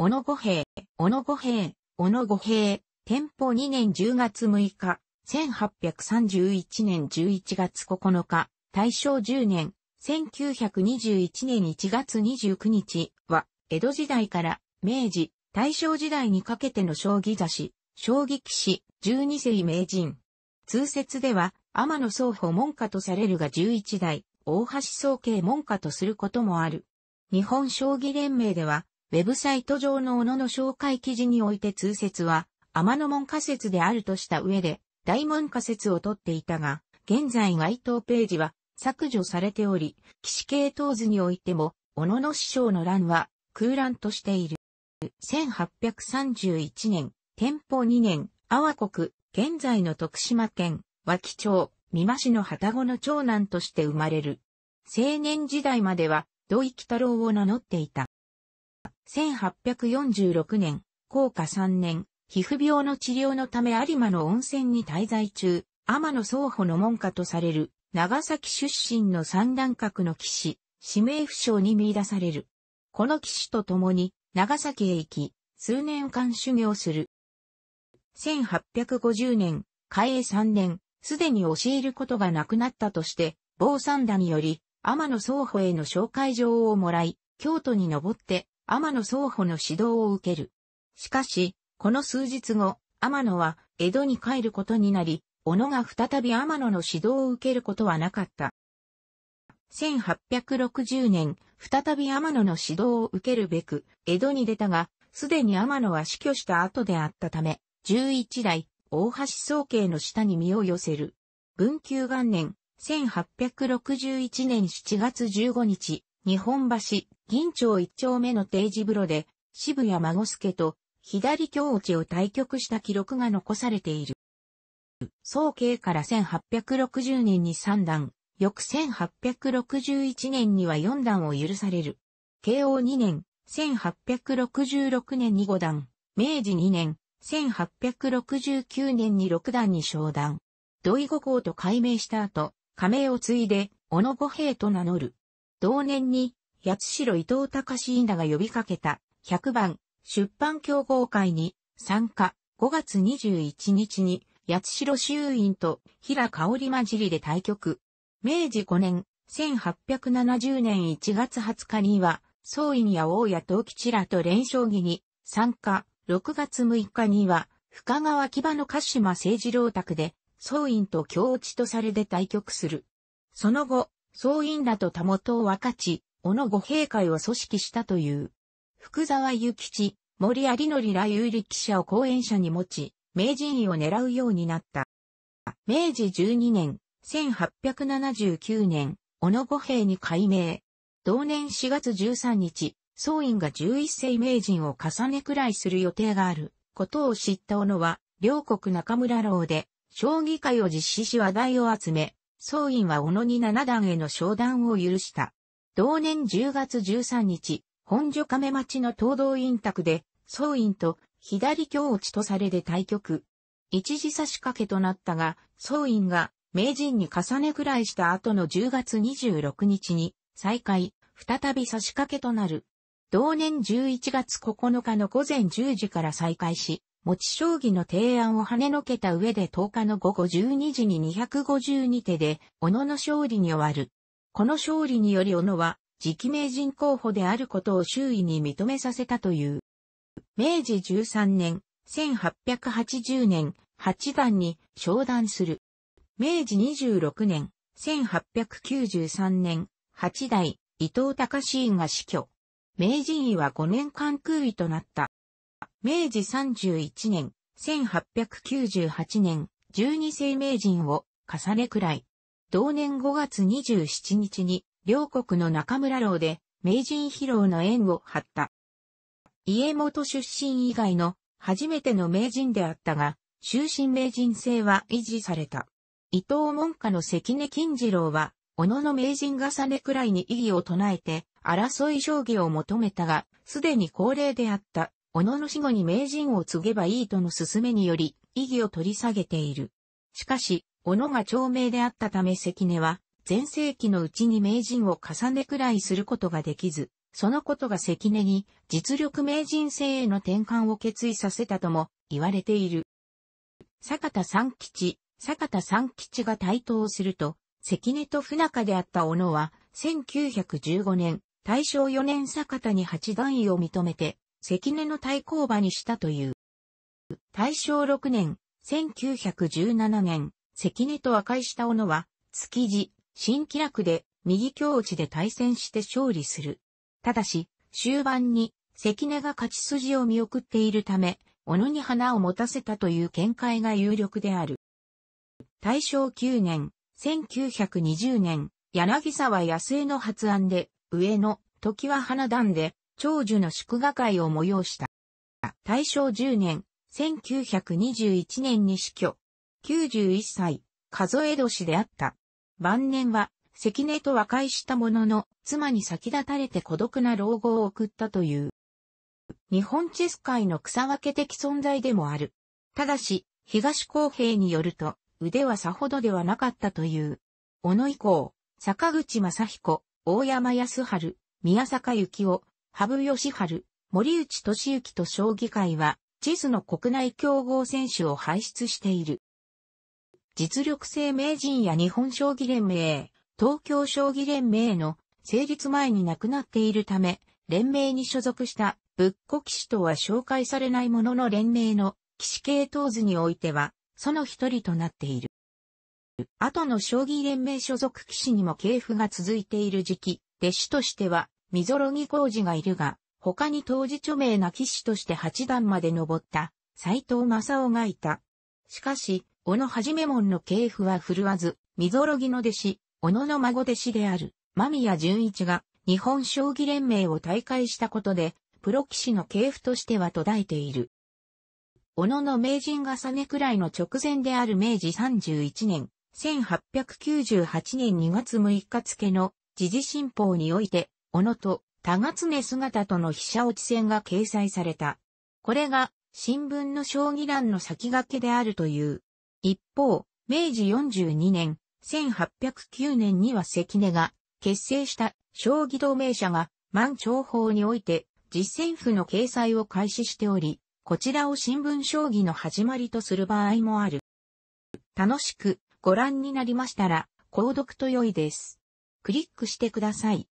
小野五平、小野五平、小野五平、天保2年10月6日、1831年11月9日、大正10年、1921年1月29日は、江戸時代から明治、大正時代にかけての将棋雑誌、将棋騎士、12世名人。通説では、天野宗保門下とされるが11代、大橋総慶門下とすることもある。日本将棋連盟では、ウェブサイト上の小野の紹介記事において通説は、天の門仮説であるとした上で、大門仮説をとっていたが、現在該当ページは削除されており、騎士系統図においても、小野の師匠の欄は空欄としている。1831年、天保2年、阿波国、現在の徳島県、和木町、美馬市の旗子の長男として生まれる。青年時代までは、土井北郎を名乗っていた。1846年、高下3年、皮膚病の治療のため有馬の温泉に滞在中、天野双保の門下とされる、長崎出身の三段閣の騎士、指名不詳に見出される。この騎士と共に、長崎へ行き、数年間修行する。1850年、開江3年、すでに教えることがなくなったとして、坊三田により、天野双保への紹介状をもらい、京都に登って、天野双方の指導を受ける。しかし、この数日後、天野は江戸に帰ることになり、小野が再び天野の指導を受けることはなかった。1860年、再び天野の指導を受けるべく、江戸に出たが、すでに天野は死去した後であったため、11代、大橋宗慶の下に身を寄せる。文久元年、1861年7月15日、日本橋、銀町一丁目の定時風呂で、渋谷孫助と左京内を対局した記録が残されている。総計から1860年に3段、翌1861年には4段を許される。慶応2年、1866年に5段、明治2年、1869年に6段に昇段。土井五校と改名した後、加盟を継いで、小野五兵と名乗る。同年に、八代伊藤隆らが呼びかけた、100番、出版競合会に参加、5月21日に、八代衆院と平香織混じりで対局。明治5年、1870年1月20日には、総院や大谷東吉らと連勝儀に参加、6月6日には、深川木場の鹿島聖二郎宅で、総院と京落ちとされで対局する。その後、総院らと田元を分かち、小野五兵会を組織したという。福沢諭吉、森有則ら有力者を後援者に持ち、名人位を狙うようになった。明治12年、1879年、小野五兵に改名。同年4月13日、総員が11世名人を重ねくらいする予定があることを知った小野は、両国中村楼で、将棋会を実施し話題を集め、総員は小野に七段への商談を許した。同年10月13日、本所亀町の東道院宅で、総院と左京落ちとされで対局。一時差し掛けとなったが、総院が名人に重ねくらいした後の10月26日に、再開、再び差し掛けとなる。同年11月9日の午前10時から再開し、持ち将棋の提案を跳ねのけた上で10日の午後12時に252手で、小野の勝利に終わる。この勝利により小野は、次期名人候補であることを周囲に認めさせたという。明治13年、1880年、八段に昇段する。明治26年、1893年、八代、伊藤隆院が死去。名人位は5年間空位となった。明治31年、1898年、12世名人を重ねくらい。同年5月27日に、両国の中村楼で、名人披露の縁を張った。家元出身以外の、初めての名人であったが、終身名人制は維持された。伊藤門下の関根金次郎は、小野の名人重ねくらいに異議を唱えて、争い将棋を求めたが、すでに高齢であった、小野の死後に名人を継げばいいとの勧めにより、異議を取り下げている。しかし、斧が長命であったため関根は、前世紀のうちに名人を重ねくらいすることができず、そのことが関根に実力名人制への転換を決意させたとも言われている。坂田三吉、坂田三吉が台頭すると、関根と不仲であった斧は、1915年、大正4年坂田に八段位を認めて、関根の対抗馬にしたという。大正6年、1917年、関根と和解した小野は、築地、新気楽で、右境地で対戦して勝利する。ただし、終盤に、関根が勝ち筋を見送っているため、小野に花を持たせたという見解が有力である。大正9年、1920年、柳沢安江の発案で、上野、時は花壇で、長寿の祝賀会を催した。大正10年、1921年に死去、91歳、数え年であった。晩年は、関根と和解したものの、妻に先立たれて孤独な老後を送ったという。日本チェス界の草分け的存在でもある。ただし、東公平によると、腕はさほどではなかったという。小野以降、坂口正彦、大山康春、宮坂幸夫、羽生義春、森内俊之と将棋界は、チェスの国内競合選手を輩出している。実力制名人や日本将棋連盟、東京将棋連盟の成立前に亡くなっているため、連盟に所属した仏古騎士とは紹介されないものの連盟の騎士系統図においては、その一人となっている。後の将棋連盟所属騎士にも系譜が続いている時期、弟子としては、みぞろぎ工事がいるが、他に当時著名な騎士として八段まで登った、斎藤正夫がいた。しかし、小野はじめ門の系譜は振るわず、みぞろぎの弟子、小野の孫弟子である、間宮淳一が、日本将棋連盟を退会したことで、プロ棋士の系譜としては途絶えている。小野の名人重ねくらいの直前である明治31年、1898年2月6日付の時事新報において、小野と高根姿との飛車落ち線が掲載された。これが新聞の将棋欄の先駆けであるという。一方、明治42年、1809年には関根が結成した将棋同盟者が満長法において実践譜の掲載を開始しており、こちらを新聞将棋の始まりとする場合もある。楽しくご覧になりましたら、購読と良いです。クリックしてください。